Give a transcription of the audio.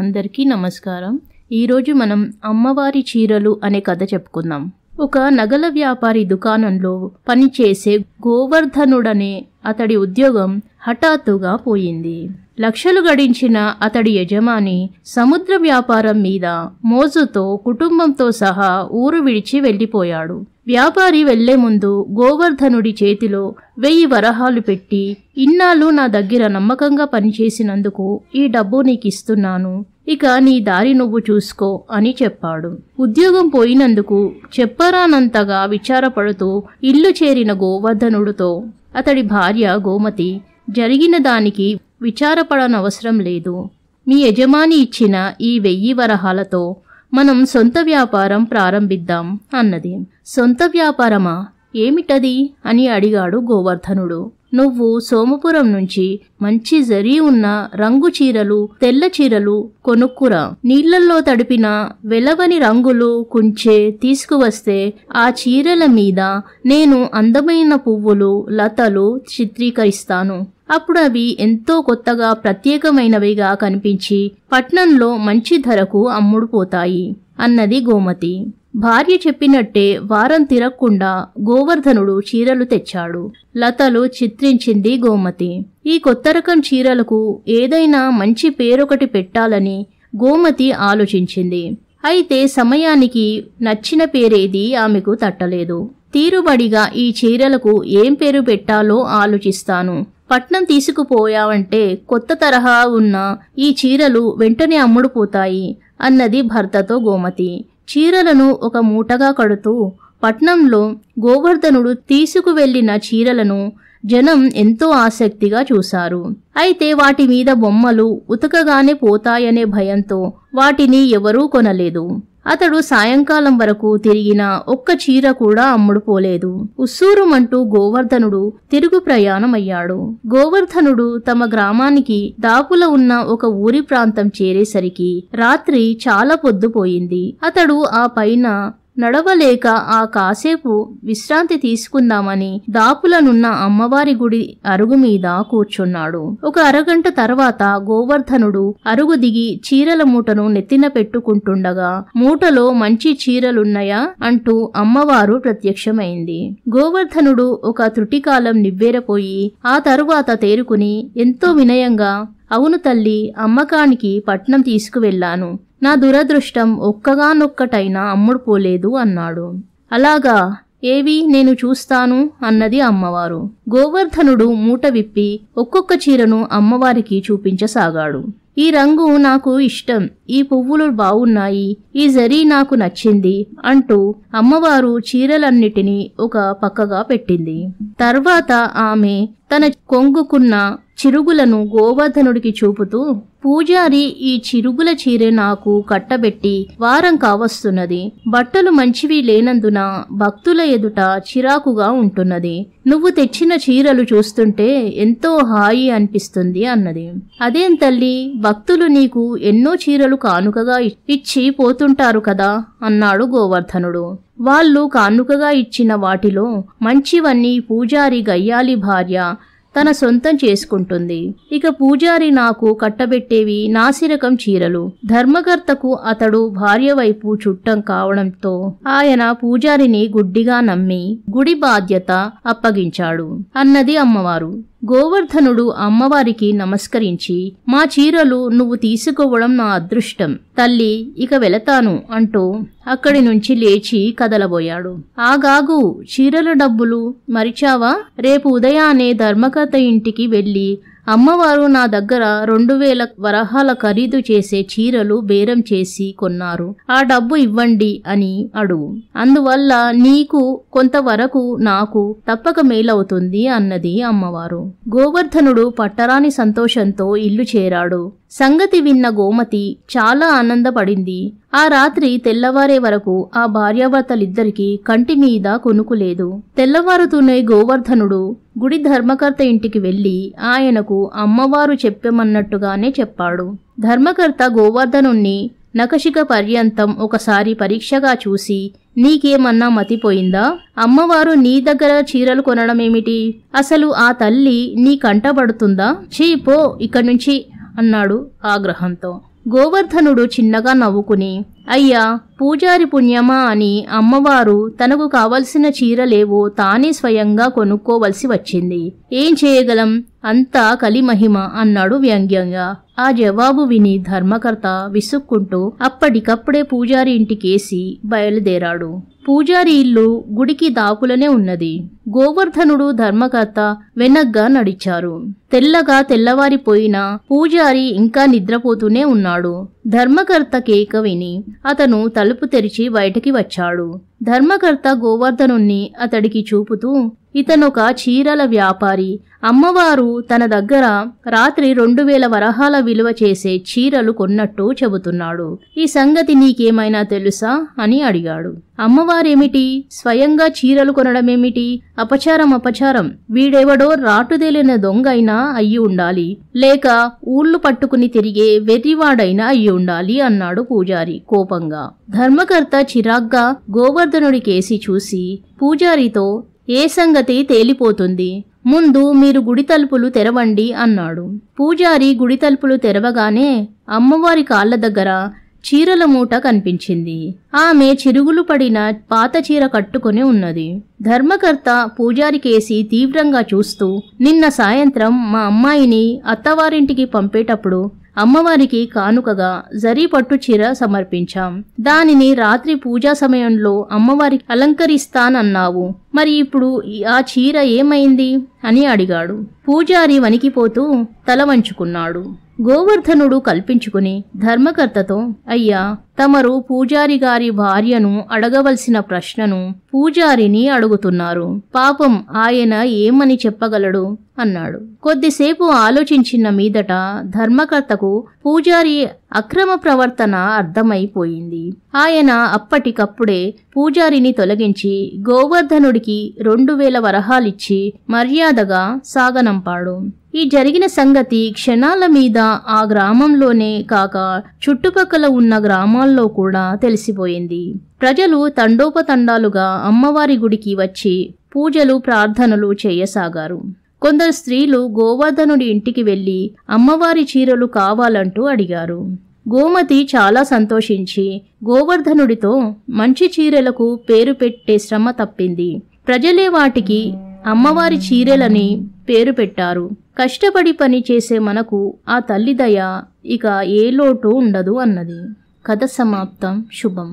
అందరికీ నమస్కారం ఈరోజు మనం అమ్మవారి చీరలు అనే కథ చెప్పుకుందాం ఒక నగల వ్యాపారి దుకాణంలో పనిచేసే గోవర్ధనుడనే అతడి ఉద్యోగం హఠాత్తుగా పోయింది లక్షలు గడించిన అతడి యజమాని సముద్ర వ్యాపారం మీద మోజుతో కుటుంబంతో సహా ఊరు విడిచి వెళ్ళిపోయాడు వ్యాపారి వెళ్లే ముందు గోవర్ధనుడి చేతిలో వెయ్యి వరహాలు పెట్టి ఇన్నాళ్ళు నా దగ్గర నమ్మకంగా పనిచేసినందుకు ఈ డబ్బు నీకు ఇస్తున్నాను ఇక నీ దారి నువ్వు చూసుకో అని చెప్పాడు ఉద్యోగం పోయినందుకు చెప్పరానంతగా విచారపడుతూ ఇల్లు చేరిన గోవర్ధనుడితో అతడి భార్య గోమతి జరిగిన దానికి విచారపడనవసరం లేదు మీ యజమాని ఇచ్చిన ఈ వెయ్యి వరహాలతో మనం సొంత వ్యాపారం ప్రారంభిద్దాం అన్నది సొంత వ్యాపారమా ఏమిటది అని అడిగాడు గోవర్ధనుడు నువ్వు సోమపురం నుంచి మంచి జరీ ఉన్న రంగు చీరలు తెల్ల చీరలు కొనుక్కురా నీళ్లల్లో తడిపిన వెలవని రంగులు కుంచే తీసుకువస్తే ఆ చీరల మీద నేను అందమైన పువ్వులు లతలు చిత్రీకరిస్తాను అప్పుడు అవి ఎంతో కొత్తగా ప్రత్యేకమైనవిగా కనిపించి పట్నంలో మంచి ధరకు అమ్ముడుపోతాయి అన్నది గోమతి భార్య చెప్పినట్టే వారం తిరగకుండా గోవర్ధనుడు చీరలు తెచ్చాడు లతలు చిత్రించింది గోమతి ఈ కొత్త రకం చీరలకు ఏదైనా మంచి పేరొకటి పెట్టాలని గోమతి ఆలోచించింది అయితే సమయానికి నచ్చిన పేరేది ఆమెకు తట్టలేదు తీరుబడిగా ఈ చీరలకు ఏం పేరు పెట్టాలో ఆలోచిస్తాను పట్నం తీసుకుపోయావంటే కొత్త తరహా ఉన్న ఈ చీరలు వెంటనే అమ్ముడుపోతాయి అన్నది భర్తతో గోమతి చీరలను ఒక మూటగా కడుతూ పట్నంలో గోవర్ధనుడు తీసుకువెళ్లిన చీరలను జనం ఎంతో ఆసక్తిగా చూశారు అయితే వాటి మీద బొమ్మలు ఉతకగానే పోతాయనే భయంతో వాటిని ఎవరూ కొనలేదు అతడు సాయంకాలం వరకు తిరిగిన ఒక్క చీర కూడా అమ్ముడుపోలేదు ఉస్సూరుమంటూ గోవర్ధనుడు తిరుగు ప్రయాణమయ్యాడు గోవర్ధనుడు తమ గ్రామానికి దాపుల ఉన్న ఒక ఊరి ప్రాంతం చేరేసరికి రాత్రి చాలా పొద్దుపోయింది అతడు ఆ పైన నడవలేక ఆ కాసేపు విశ్రాంతి తీసుకుందామని దాపులనున్న అమ్మవారి గుడి అరుగు మీద కూర్చున్నాడు ఒక అరగంట తర్వాత గోవర్ధనుడు అరుగు దిగి చీరల మూటను నెత్తిన పెట్టుకుంటుండగా మూటలో మంచి చీరలున్నాయా అంటూ అమ్మవారు ప్రత్యక్షమైంది గోవర్ధనుడు ఒక త్రుటికాలం నివ్వేరపోయి ఆ తరువాత తేరుకుని ఎంతో వినయంగా అవును తల్లి అమ్మకానికి పట్నం తీసుకువెళ్లాను నా దురదృష్టం ఒక్కగానొక్కటైనా అమ్ముడుపోలేదు అన్నాడు అలాగా ఏవి నేను చూస్తాను అన్నది అమ్మవారు గోవర్ధనుడు మూట విప్పి ఒక్కొక్క చీరను అమ్మవారికి చూపించసాగాడు ఈ రంగు నాకు ఇష్టం ఈ పువ్వులు బాగున్నాయి ఈ జరీ నాకు నచ్చింది అంటూ అమ్మవారు చీరలన్నిటినీ ఒక పక్కగా పెట్టింది తర్వాత ఆమె తన కొంగుకున్న చిరుగులను గోవర్ధనుడికి చూపుతూ పూజారి ఈ చిరుగుల చీర నాకు కట్టబెట్టి వారం కావస్తున్నది బట్టలు మంచివి లేనందున భక్తుల ఎదుట చిరాకుగా ఉంటున్నది నువ్వు తెచ్చిన చీరలు చూస్తుంటే ఎంతో హాయి అనిపిస్తుంది అన్నది అదేం తల్లి భక్తులు నీకు ఎన్నో చీరలు కానుకగా ఇచ్చి పోతుంటారు కదా అన్నాడు గోవర్ధనుడు వాళ్ళు కానుకగా ఇచ్చిన వాటిలో మంచివన్నీ పూజారి గయ్యాలి భార్య తన సొంతం చేసుకుంటుంది ఇక పూజారి నాకు కట్టబెట్టేవి నాసిరకం చీరలు ధర్మకర్తకు అతడు భార్య వైపు చుట్టం కావడంతో ఆయన పూజారిని గుడ్డిగా నమ్మి గుడి బాధ్యత అప్పగించాడు అన్నది అమ్మవారు గోవర్ధనుడు అమ్మవారికి నమస్కరించి మా చీరలు నువ్వు తీసుకోవడం నా అదృష్టం తల్లి ఇక వెళతాను అంటూ అక్కడి నుంచి లేచి కదలబోయాడు ఆగాగు చీరల డబ్బులు మరిచావా రేపు ఉదయాన్నే ధర్మకథ ఇంటికి వెళ్ళి అమ్మవారు నా దగ్గర రెండు వేల వరహాల ఖరీదు చేసే చీరలు బేరం చేసి కొన్నారు ఆ డబ్బు ఇవ్వండి అని అడుగు అందువల్ల నీకు కొంతవరకు నాకు తప్పక మేలవుతుంది అన్నది అమ్మవారు గోవర్ధనుడు పట్టరాని సంతోషంతో ఇల్లు చేరాడు సంగతి విన్న గోమతి చాలా ఆనందపడింది ఆ రాత్రి తెల్లవారే వరకు ఆ భార్యాభర్తలిద్దరికీ కంటి మీద కొనుకులేదు తెల్లవారుతూనే గోవర్ధనుడు గుడి ధర్మకర్త ఇంటికి వెళ్ళి ఆయనకు అమ్మవారు చెప్పమన్నట్టుగానే చెప్పాడు ధర్మకర్త గోవర్ధనుణ్ణి నకషిక పర్యంతం ఒకసారి పరీక్షగా చూసి నీకేమన్నా మతిపోయిందా అమ్మవారు నీ దగ్గర చీరలు కొనడమేమిటి అసలు ఆ తల్లి నీ కంటబడుతుందా చీ పో ఇక్కడి నుంచి అన్నాడు ఆగ్రహంతో గోవర్ధనుడు చిన్నగా నవ్వుకుని అయ్యా పూజారి పుణ్యమా అని అమ్మవారు తనకు కావలసిన చీరలేవో తానే స్వయంగా కొనుక్కోవలసి వచ్చింది ఏం చేయగలం అంతా కలిమహిమ అన్నాడు వ్యంగ్యంగా ఆ జవాబు విని ధర్మకర్త విసుక్కుంటూ అప్పటికప్పుడే పూజారి ఇంటికేసి బయలుదేరాడు పూజారి ఇల్లు గుడికి దాపులనే ఉన్నది గోవర్ధనుడు ధర్మకర్త వెనగ్గా నడిచారు తెల్లగా తెల్లవారిపోయినా పూజారి ఇంకా నిద్రపోతూనే ఉన్నాడు ధర్మకర్త కేక విని అతను తలుపు తెరిచి బయటకి వచ్చాడు ధర్మకర్త గోవర్ధనుణ్ణి అతడికి చూపుతూ ఇతనొక చీరల వ్యాపారి అమ్మవారు తన దగ్గర రాత్రి రెండు వేల వరహాల విలువ చేసే చీరలు కొన్నట్టు చెబుతున్నాడు ఈ సంగతి నీకేమైనా తెలుసా అని అడిగాడు అమ్మవారేమిటి స్వయంగా చీరలు కొనడమేమిటి అపచారం అపచారం వీడెవడో రాటుదేలిన దొంగైనా అయ్యి ఉండాలి లేక ఊళ్ళు పట్టుకుని తిరిగే వెర్రివాడైనా అయ్యి ఉండాలి అన్నాడు పూజారి కోపంగా ధర్మకర్త చిరాగ్గా గోవర్ధనుడి కేసి చూసి పూజారితో ఏ సంగతి తేలిపోతుంది ముందు మీరు గుడి తలుపులు తెరవండి అన్నాడు పూజారి గుడి తలుపులు తెరవగానే అమ్మవారి కాళ్ళ దగ్గర చీరల మూట కనిపించింది ఆమె చిరుగులు పడిన పాత చీర కట్టుకుని ఉన్నది ధర్మకర్త పూజారికేసి తీవ్రంగా చూస్తూ నిన్న సాయంత్రం మా అమ్మాయిని అత్తవారింటికి పంపేటప్పుడు అమ్మవారికి కానుకగా జరీ పట్టు చీర సమర్పించాం దానిని రాత్రి పూజా సమయంలో అమ్మవారికి అలంకరిస్తానన్నావు మరి ఇప్పుడు ఆ చీర ఏమైంది అని అడిగాడు పూజారి వణికిపోతూ తల వంచుకున్నాడు గోవర్ధనుడు కల్పించుకుని ధర్మకర్తతో అయ్యా తమరు పూజారి గారి భార్యను అడగవలసిన ప్రశ్నను పూజారిని అడుగుతున్నారు పాపం ఆయన ఏమని చెప్పగలడు అన్నాడు కొద్దిసేపు ఆలోచించిన మీదట ధర్మకర్తకు పూజారి అక్రమ ప్రవర్తన అర్థమైపోయింది ఆయన అప్పటికప్పుడే పూజారిని తొలగించి గోవర్ధనుడికి రెండు వేల వరహాలిచ్చి మర్యాదగా సాగనంపాడు ఈ జరిగిన సంగతి క్షణాల మీద ఆ గ్రామంలోనే కాక చుట్టుపక్కల ఉన్న గ్రామాల్లో కూడా తెలిసిపోయింది ప్రజలు తండోపతండాలుగా అమ్మవారి గుడికి వచ్చి పూజలు ప్రార్థనలు చేయసాగారు కొందరు స్త్రీలు గోవర్ధనుడి ఇంటికి వెళ్ళి అమ్మవారి చీరలు కావాలంటూ అడిగారు గోమతి చాలా సంతోషించి గోవర్ధనుడితో మంచి చీరలకు పేరు పెట్టే శ్రమ తప్పింది ప్రజలే వాటికి అమ్మవారి చీరలని పేరు పెట్టారు కష్టపడి పని చేసే మనకు ఆ తల్లి దయ ఇక ఏ లోటు ఉండదు అన్నది కథ సమాప్తం శుభం